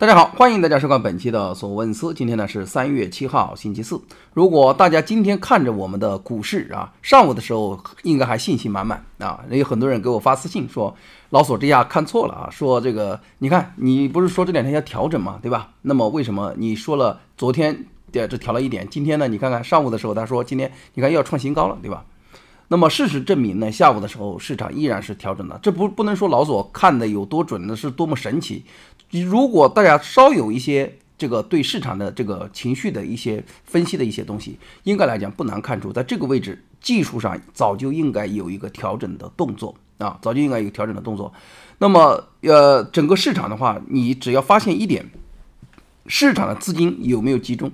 大家好，欢迎大家收看本期的索问斯。今天呢是三月七号，星期四。如果大家今天看着我们的股市啊，上午的时候应该还信心满满啊。也有很多人给我发私信说，老索这下看错了啊，说这个你看你不是说这两天要调整嘛，对吧？那么为什么你说了昨天只调了一点，今天呢？你看看上午的时候，他说今天你看又要创新高了，对吧？那么事实证明呢，下午的时候市场依然是调整的。这不不能说老索看的有多准，那是多么神奇。如果大家稍有一些这个对市场的这个情绪的一些分析的一些东西，应该来讲不难看出，在这个位置技术上早就应该有一个调整的动作啊，早就应该有调整的动作。那么，呃，整个市场的话，你只要发现一点，市场的资金有没有集中？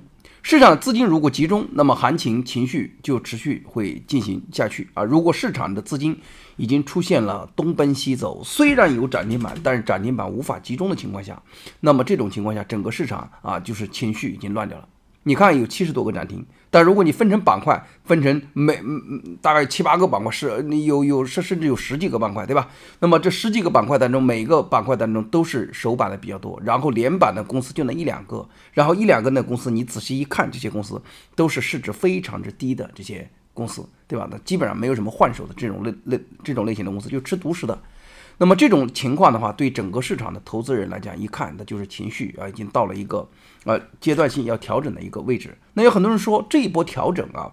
市场的资金如果集中，那么行情情绪就持续会进行下去啊。如果市场的资金已经出现了东奔西走，虽然有涨停板，但是涨停板无法集中的情况下，那么这种情况下，整个市场啊就是情绪已经乱掉了。你看有七十多个展厅，但如果你分成板块，分成每大概七八个板块，是，有有甚甚至有十几个板块，对吧？那么这十几个板块当中，每个板块当中都是首板的比较多，然后连板的公司就那一两个，然后一两个的公司，你仔细一看，这些公司都是市值非常之低的这些公司，对吧？那基本上没有什么换手的这种类类这种类型的公司，就吃独食的。那么这种情况的话，对整个市场的投资人来讲，一看那就是情绪啊，已经到了一个呃阶段性要调整的一个位置。那有很多人说这一波调整啊，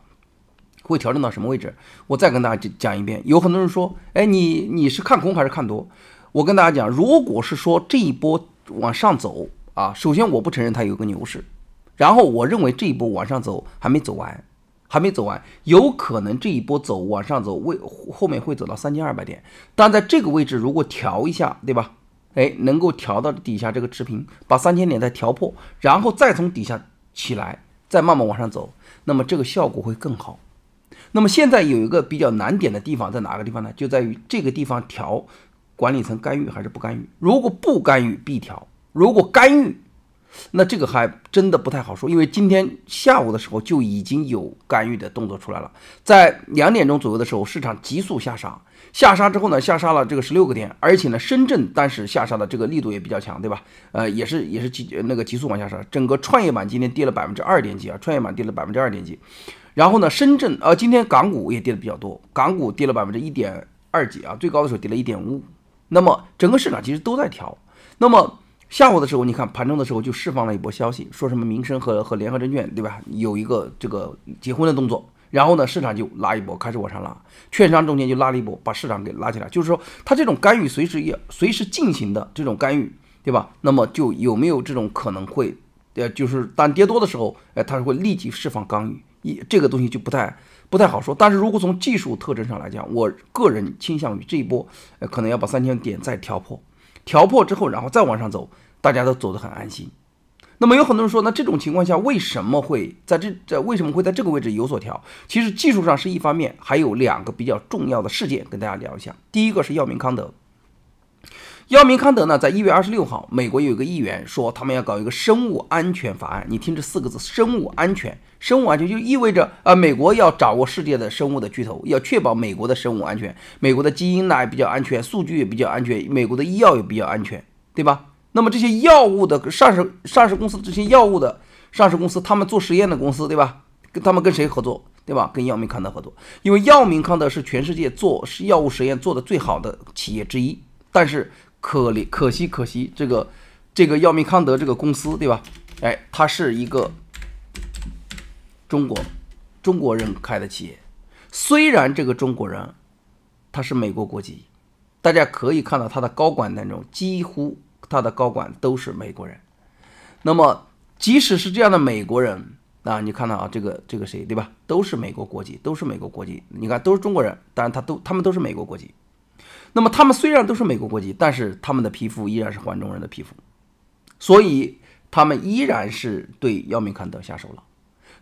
会调整到什么位置？我再跟大家讲一遍。有很多人说，哎，你你是看空还是看多？我跟大家讲，如果是说这一波往上走啊，首先我不承认它有个牛市，然后我认为这一波往上走还没走完。还没走完，有可能这一波走往上走，为后面会走到三千二百点。但在这个位置如果调一下，对吧？哎，能够调到底下这个持平，把三千点再调破，然后再从底下起来，再慢慢往上走，那么这个效果会更好。那么现在有一个比较难点的地方在哪个地方呢？就在于这个地方调，管理层干预还是不干预？如果不干预必调，如果干预。那这个还真的不太好说，因为今天下午的时候就已经有干预的动作出来了，在两点钟左右的时候，市场急速下杀，下杀之后呢，下杀了这个十六个点，而且呢，深圳当时下杀的这个力度也比较强，对吧？呃，也是也是急那个急速往下杀，整个创业板今天跌了百分之二点几啊，创业板跌了百分之二点几，然后呢，深圳啊，今天港股也跌的比较多，港股跌了百分之一点二几啊，最高的时候跌了一点五五，那么整个市场其实都在调，那么。下午的时候，你看盘中的时候就释放了一波消息，说什么民生和和联合证券，对吧？有一个这个结婚的动作，然后呢，市场就拉一波，开始往上拉，券商中间就拉了一波，把市场给拉起来。就是说，它这种干预随时也随时进行的这种干预，对吧？那么就有没有这种可能会？呃，就是当跌多的时候，哎，它是会立即释放干预，一这个东西就不太不太好说。但是如果从技术特征上来讲，我个人倾向于这一波，呃，可能要把三千点再挑破。调破之后，然后再往上走，大家都走得很安心。那么有很多人说，那这种情况下为什么会在这？为什么会在这个位置有所调？其实技术上是一方面，还有两个比较重要的事件跟大家聊一下。第一个是药明康德。药明康德呢，在一月二十六号，美国有一个议员说，他们要搞一个生物安全法案。你听这四个字“生物安全”，生物安全就意味着啊，美国要掌握世界的生物的巨头，要确保美国的生物安全，美国的基因呢也比较安全，数据也比较安全，美国的医药也比较安全，对吧？那么这些药物的上市上市公司，这些药物的上市公司，他们做实验的公司，对吧？跟他们跟谁合作，对吧？跟药明康德合作，因为药明康德是全世界做药物实验做的最好的企业之一，但是。可怜可惜可惜，这个这个药明康德这个公司对吧？哎，它是一个中国中国人开的企业。虽然这个中国人他是美国国籍，大家可以看到他的高管当中几乎他的高管都是美国人。那么即使是这样的美国人啊，你看到啊这个这个谁对吧？都是美国国籍，都是美国国籍。你看都是中国人，当然他都他们都是美国国籍。那么他们虽然都是美国国籍，但是他们的皮肤依然是黄种人的皮肤，所以他们依然是对药明康德下手了。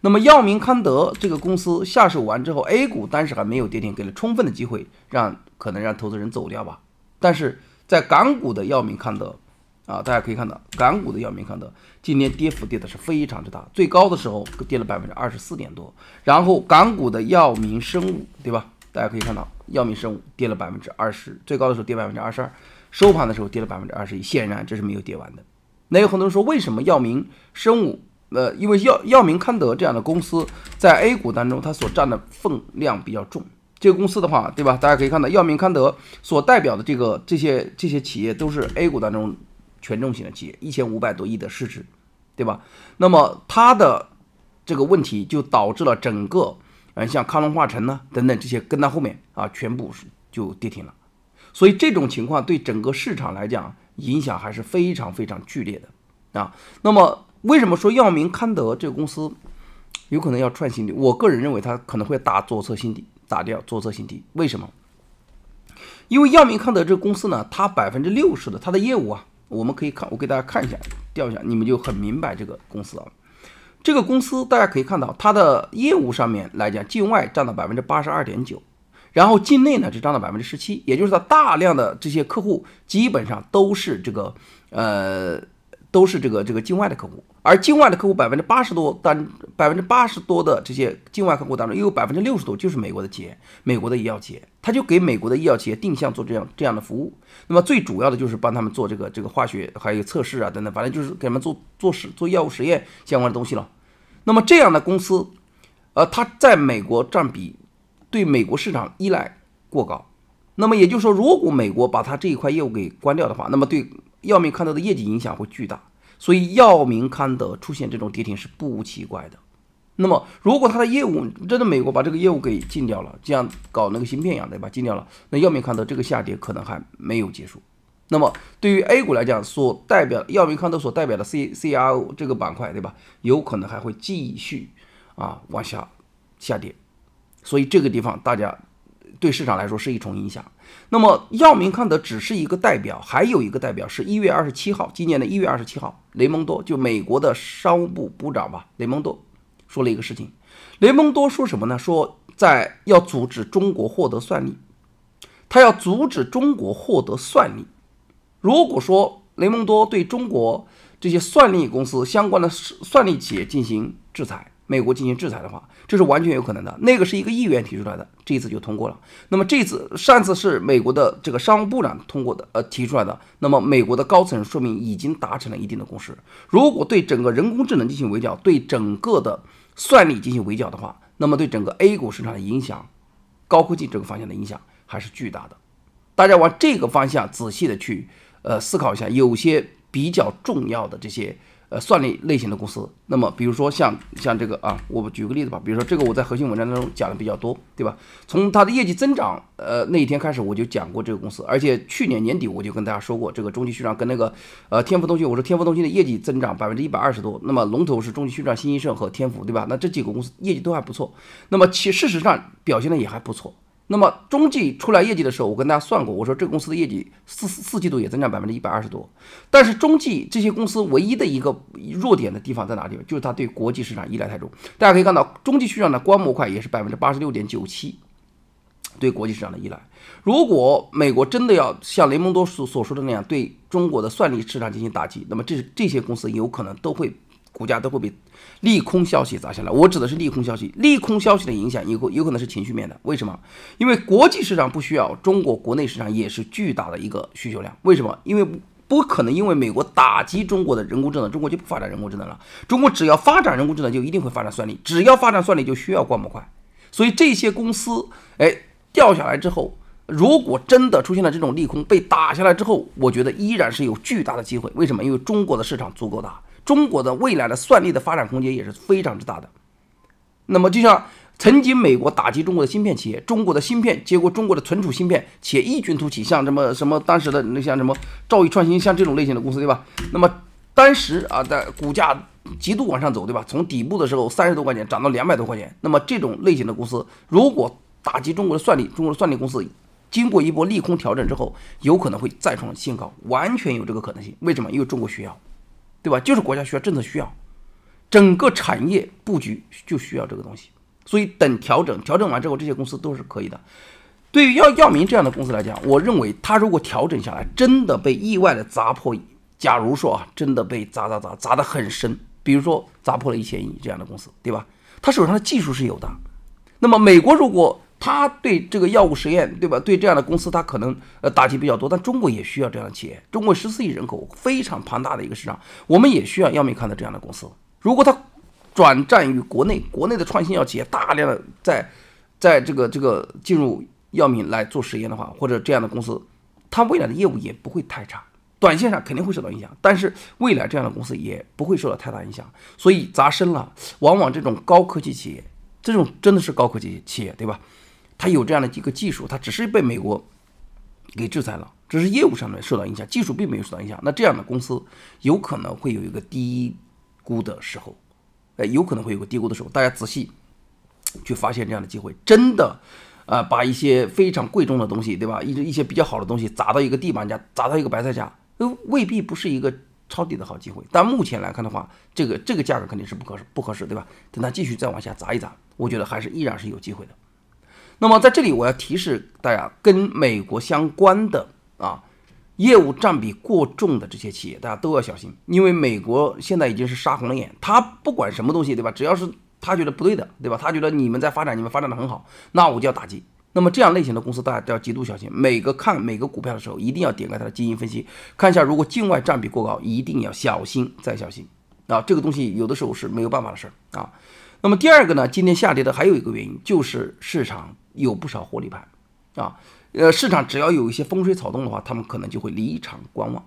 那么药明康德这个公司下手完之后，A 股当时还没有跌停，给了充分的机会让可能让投资人走掉吧。但是在港股的药明康德，啊，大家可以看到港股的药明康德今年跌幅跌的是非常之大，最高的时候跌了百分之二十四点多。然后港股的药明生物，对吧？大家可以看到。药明生物跌了百分之二十，最高的时候跌百分之二十二，收盘的时候跌了百分之二十一。显然这是没有跌完的。那有很多人说，为什么药明生物？呃，因为药药明康德这样的公司在 A 股当中，它所占的分量比较重。这个公司的话，对吧？大家可以看到，药明康德所代表的这个这些这些企业都是 A 股当中权重型的企业，一千五百多亿的市值，对吧？那么它的这个问题就导致了整个。像康龙化成呢等等这些跟到后面啊，全部是就跌停了，所以这种情况对整个市场来讲影响还是非常非常剧烈的啊。那么为什么说药明康德这个公司有可能要创新低？我个人认为它可能会打左侧新低，打掉左侧新低。为什么？因为药明康德这个公司呢，它百分之六十的它的业务啊，我们可以看，我给大家看一下，调一下，你们就很明白这个公司啊。这个公司大家可以看到，它的业务上面来讲，境外占到百分之八十二点九，然后境内呢只占到百分之十七，也就是它大量的这些客户基本上都是这个，呃，都是这个这个境外的客户。而境外的客户百分之八十多单，百分之八十多的这些境外客户当中，又有百分之六十多就是美国的企业，美国的医药企业，他就给美国的医药企业定向做这样这样的服务。那么最主要的就是帮他们做这个这个化学还有测试啊等等，反正就是给他们做做实做药物实验相关的东西了。那么这样的公司，呃，它在美国占比对美国市场依赖过高。那么也就是说，如果美国把它这一块业务给关掉的话，那么对药明看到的业绩影响会巨大。所以药明康德出现这种跌停是不奇怪的。那么，如果它的业务真的美国把这个业务给禁掉了，就像搞那个芯片一样，对吧？禁掉了，那药明康德这个下跌可能还没有结束。那么，对于 A 股来讲，所代表药明康德所代表的 C C R O 这个板块，对吧？有可能还会继续啊往下下跌。所以这个地方大家。对市场来说是一重影响。那么，药明康德只是一个代表，还有一个代表是一月二十七号，今年的一月二十七号，雷蒙多就美国的商务部部长吧，雷蒙多说了一个事情。雷蒙多说什么呢？说在要阻止中国获得算力，他要阻止中国获得算力。如果说雷蒙多对中国这些算力公司相关的算力企业进行制裁。美国进行制裁的话，这是完全有可能的。那个是一个议员提出来的，这一次就通过了。那么这次上次是美国的这个商务部长通过的，呃，提出来的。那么美国的高层说明已经达成了一定的共识。如果对整个人工智能进行围剿，对整个的算力进行围剿的话，那么对整个 A 股市场的影响，高科技这个方向的影响还是巨大的。大家往这个方向仔细的去呃思考一下，有些比较重要的这些。呃，算力类型的公司，那么比如说像像这个啊，我举个例子吧，比如说这个我在核心文章当中讲的比较多，对吧？从它的业绩增长，呃那一天开始我就讲过这个公司，而且去年年底我就跟大家说过，这个中际续上跟那个呃天府东区。我说天府东区的业绩增长百分之一百二十多，那么龙头是中际续上、新兴盛和天府，对吧？那这几个公司业绩都还不错，那么其事实上表现的也还不错。那么中继出来业绩的时候，我跟大家算过，我说这个公司的业绩四四季度也增长百分之一百二十多。但是中继这些公司唯一的一个弱点的地方在哪里？地方？就是它对国际市场依赖太重。大家可以看到，中继续上的光模块也是百分之八十六点九七，对国际市场的依赖。如果美国真的要像雷蒙多所所说的那样，对中国的算力市场进行打击，那么这这些公司有可能都会。股价都会被利空消息砸下来，我指的是利空消息。利空消息的影响有有可能是情绪面的，为什么？因为国际市场不需要，中国国内市场也是巨大的一个需求量。为什么？因为不可能因为美国打击中国的人工智能，中国就不发展人工智能了。中国只要发展人工智能，就一定会发展算力，只要发展算力，就需要光模块。所以这些公司，哎，掉下来之后，如果真的出现了这种利空被打下来之后，我觉得依然是有巨大的机会。为什么？因为中国的市场足够大。中国的未来的算力的发展空间也是非常之大的。那么就像曾经美国打击中国的芯片企业，中国的芯片接过中国的存储芯片，且异军突起，像什么什么当时的那像什么兆易创新，像这种类型的公司对吧？那么当时啊的股价极度往上走对吧？从底部的时候三十多块钱涨到两百多块钱。那么这种类型的公司如果打击中国的算力，中国的算力公司经过一波利空调整之后，有可能会再创新高，完全有这个可能性。为什么？因为中国需要。对吧？就是国家需要，政策需要，整个产业布局就需要这个东西。所以等调整，调整完之后，这些公司都是可以的。对于药药明这样的公司来讲，我认为它如果调整下来，真的被意外的砸破，假如说啊，真的被砸砸砸砸得很深，比如说砸破了一千亿这样的公司，对吧？他手上的技术是有的。那么美国如果他对这个药物实验，对吧？对这样的公司，他可能呃打击比较多。但中国也需要这样的企业。中国十四亿人口，非常庞大的一个市场，我们也需要药明康德这样的公司。如果他转战于国内，国内的创新药企业大量的在在这个这个进入药明来做实验的话，或者这样的公司，它未来的业务也不会太差。短线上肯定会受到影响，但是未来这样的公司也不会受到太大影响。所以砸深了，往往这种高科技企业，这种真的是高科技企业，对吧？它有这样的几个技术，它只是被美国给制裁了，只是业务上面受到影响，技术并没有受到影响。那这样的公司有可能会有一个低估的时候，呃，有可能会有个低估的时候，大家仔细去发现这样的机会，真的，啊，把一些非常贵重的东西，对吧？一一些比较好的东西砸到一个地板价，砸到一个白菜价，未必不是一个抄底的好机会。但目前来看的话，这个这个价格肯定是不合适，不合适，对吧？等它继续再往下砸一砸，我觉得还是依然是有机会的。那么在这里我要提示大家，跟美国相关的啊，业务占比过重的这些企业，大家都要小心，因为美国现在已经是杀红了眼，他不管什么东西，对吧？只要是他觉得不对的，对吧？他觉得你们在发展，你们发展的很好，那我就要打击。那么这样类型的公司，大家都要极度小心。每个看每个股票的时候，一定要点开它的基因分析，看一下如果境外占比过高，一定要小心再小心。啊，这个东西有的时候是没有办法的事儿啊。那么第二个呢，今天下跌的还有一个原因就是市场。有不少获利盘啊，呃，市场只要有一些风吹草动的话，他们可能就会离场观望。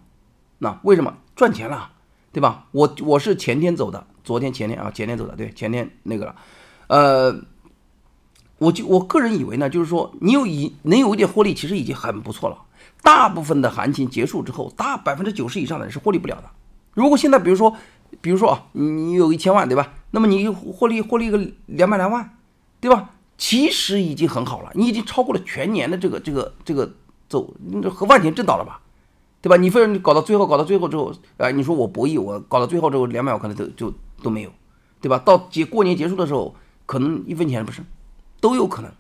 那为什么赚钱了，对吧？我我是前天走的，昨天前天啊，前天走的，对，前天那个了。呃，我就我个人以为呢，就是说你有一能有一点获利，其实已经很不错了。大部分的行情结束之后，大百分之九十以上的人是获利不了的。如果现在比如说，比如说啊，你有一千万，对吧？那么你获利获利个两百来万，对吧？其实已经很好了，你已经超过了全年的这个这个这个走和万田挣到了吧，对吧？你非要你搞到最后，搞到最后之后，呃，你说我博弈，我搞到最后之后，两百我可能都就都没有，对吧？到结过年结束的时候，可能一分钱不剩，都有可能。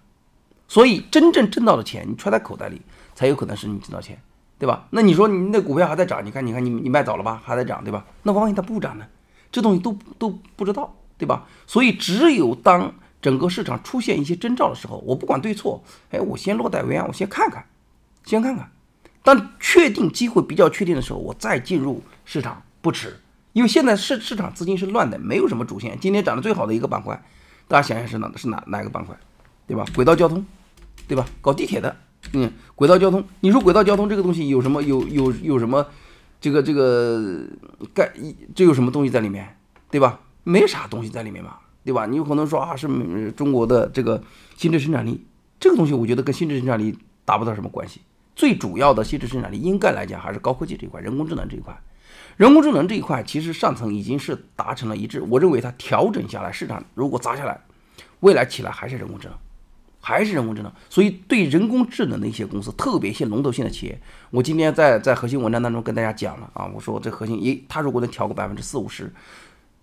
所以真正挣到的钱，你揣在口袋里，才有可能是你挣到钱，对吧？那你说你那股票还在涨，你看你看你你卖早了吧，还在涨，对吧？那万一它不涨呢？这东西都都不知道，对吧？所以只有当。整个市场出现一些征兆的时候，我不管对错，哎，我先落袋为安，我先看看，先看看。当确定机会比较确定的时候，我再进入市场不迟。因为现在市市场资金是乱的，没有什么主线。今天涨得最好的一个板块，大家想想是哪是哪哪个板块，对吧？轨道交通，对吧？搞地铁的，嗯，轨道交通。你说轨道交通这个东西有什么有有有什么这个这个概这有什么东西在里面，对吧？没啥东西在里面吧？对吧？你有可能说啊，是中国的这个新质生产力，这个东西我觉得跟新质生产力达不到什么关系。最主要的，新质生产力应该来讲还是高科技这一块，人工智能这一块。人工智能这一块，其实上层已经是达成了一致。我认为它调整下来，市场如果砸下来，未来起来还是人工智能，还是人工智能。所以对人工智能的一些公司，特别一些龙头性的企业，我今天在在核心文章当中跟大家讲了啊，我说这核心一，它如果能调个百分之四五十。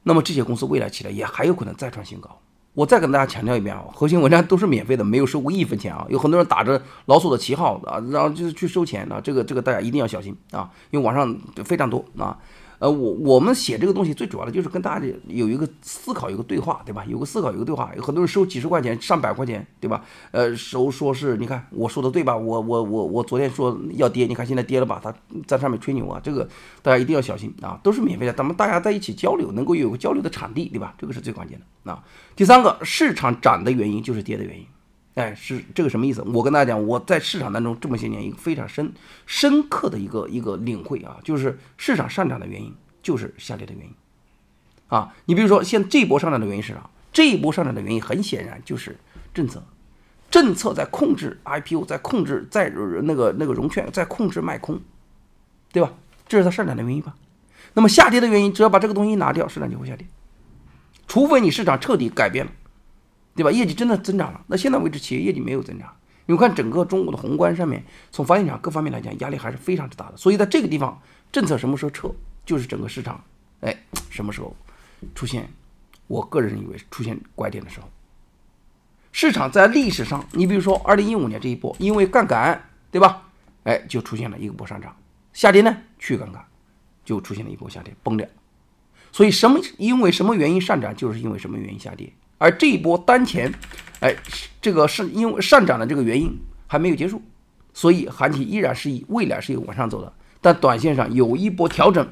那么这些公司未来起来也还有可能再创新高。我再跟大家强调一遍啊，核心文章都是免费的，没有收过一分钱啊。有很多人打着老鼠的旗号啊，然后就是去收钱啊，这个这个大家一定要小心啊，因为网上非常多啊。呃，我我们写这个东西最主要的就是跟大家有一个思考，有个对话，对吧？有个思考，有个对话。有很多人收几十块钱、上百块钱，对吧？呃，收说是你看我说的对吧？我我我我昨天说要跌，你看现在跌了吧？他在上面吹牛啊，这个大家一定要小心啊！都是免费的，咱们大家在一起交流，能够有个交流的场地，对吧？这个是最关键的啊。第三个，市场涨的原因就是跌的原因。哎，是这个什么意思？我跟大家讲，我在市场当中这么些年，一个非常深深刻的一个一个领会啊，就是市场上涨的原因就是下跌的原因啊。你比如说，像这一波上涨的原因是啥？这一波上涨的原因很显然就是政策，政策在控制 IPO，在控制在那个那个融券，在控制卖空，对吧？这是它上涨的原因吧？那么下跌的原因，只要把这个东西拿掉，市场就会下跌，除非你市场彻底改变了。对吧？业绩真的增长了，那现在为止企业业绩没有增长。你们看整个中国的宏观上面，从房地产各方面来讲，压力还是非常之大的。所以在这个地方，政策什么时候撤，就是整个市场，哎，什么时候出现？我个人以为出现拐点的时候，市场在历史上，你比如说二零一五年这一波，因为杠杆，对吧？哎，就出现了一波上涨，下跌呢，去杠杆就出现了一波下跌，崩掉。所以什么？因为什么原因上涨，就是因为什么原因下跌？而这一波当前，哎，这个是因为上涨的这个原因还没有结束，所以行情依然是以未来是有往上走的，但短线上有一波调整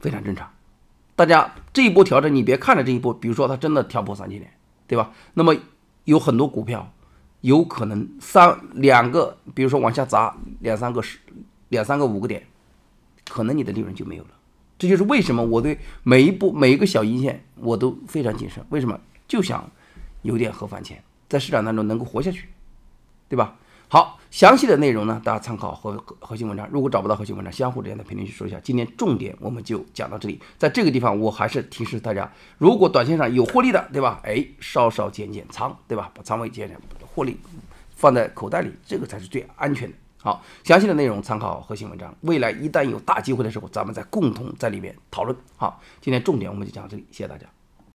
非常正常。大家这一波调整，你别看着这一波，比如说它真的跳破三千点，对吧？那么有很多股票有可能三两个，比如说往下砸两三个十，两三个五个点，可能你的利润就没有了。这就是为什么我对每一步每一个小阴线我都非常谨慎。为什么？就想有点盒饭钱，在市场当中能够活下去，对吧？好，详细的内容呢，大家参考核核心文章。如果找不到核心文章，相互之间的评论区说一下。今天重点我们就讲到这里。在这个地方，我还是提示大家，如果短线上有获利的，对吧？哎，稍稍减减仓，对吧？把仓位减减，获利放在口袋里，这个才是最安全的。好，详细的内容参考核心文章。未来一旦有大机会的时候，咱们再共同在里面讨论。好，今天重点我们就讲到这里，谢谢大家。